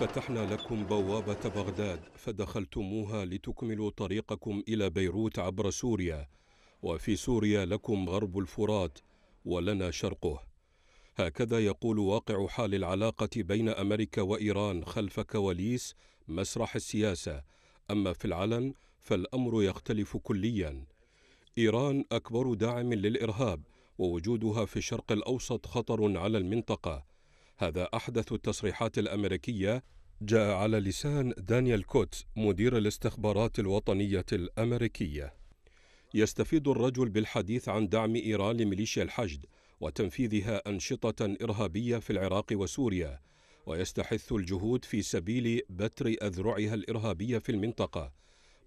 فتحنا لكم بوابة بغداد فدخلتموها لتكملوا طريقكم إلى بيروت عبر سوريا وفي سوريا لكم غرب الفرات ولنا شرقه هكذا يقول واقع حال العلاقة بين أمريكا وإيران خلف كواليس مسرح السياسة أما في العلن فالأمر يختلف كليا إيران أكبر داعم للإرهاب ووجودها في الشرق الأوسط خطر على المنطقة هذا أحدث التصريحات الأمريكية جاء على لسان دانيال كوت مدير الاستخبارات الوطنية الأمريكية يستفيد الرجل بالحديث عن دعم إيران لميليشيا الحشد وتنفيذها أنشطة إرهابية في العراق وسوريا ويستحث الجهود في سبيل بتر أذرعها الإرهابية في المنطقة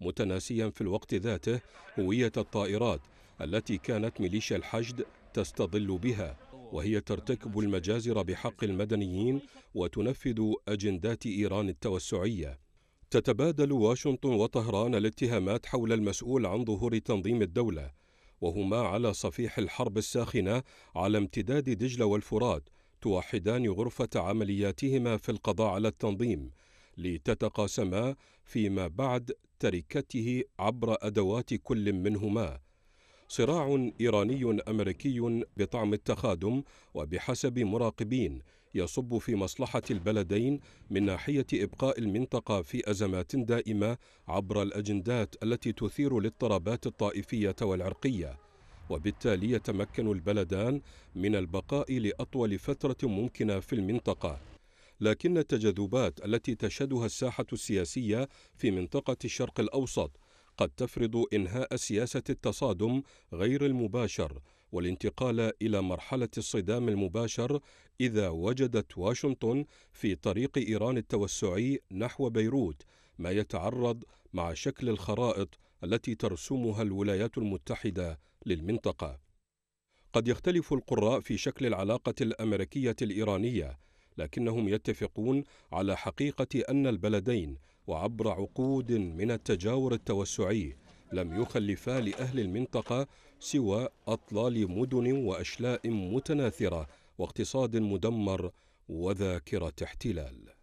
متناسيا في الوقت ذاته هوية الطائرات التي كانت ميليشيا الحشد تستظل بها وهي ترتكب المجازر بحق المدنيين وتنفذ أجندات إيران التوسعية تتبادل واشنطن وطهران الاتهامات حول المسؤول عن ظهور تنظيم الدولة وهما على صفيح الحرب الساخنة على امتداد دجلة والفرات توحدان غرفة عملياتهما في القضاء على التنظيم لتتقاسما فيما بعد تركته عبر أدوات كل منهما صراع إيراني أمريكي بطعم التخادم وبحسب مراقبين يصب في مصلحة البلدين من ناحية إبقاء المنطقة في أزمات دائمة عبر الأجندات التي تثير الاضطرابات الطائفية والعرقية وبالتالي يتمكن البلدان من البقاء لأطول فترة ممكنة في المنطقة لكن التجاذبات التي تشهدها الساحة السياسية في منطقة الشرق الأوسط قد تفرض إنهاء سياسة التصادم غير المباشر والانتقال إلى مرحلة الصدام المباشر إذا وجدت واشنطن في طريق إيران التوسعي نحو بيروت ما يتعرض مع شكل الخرائط التي ترسمها الولايات المتحدة للمنطقة. قد يختلف القراء في شكل العلاقة الأمريكية الإيرانية، لكنهم يتفقون على حقيقة أن البلدين وعبر عقود من التجاور التوسعي لم يخلفا لأهل المنطقة سوى أطلال مدن وأشلاء متناثرة واقتصاد مدمر وذاكرة احتلال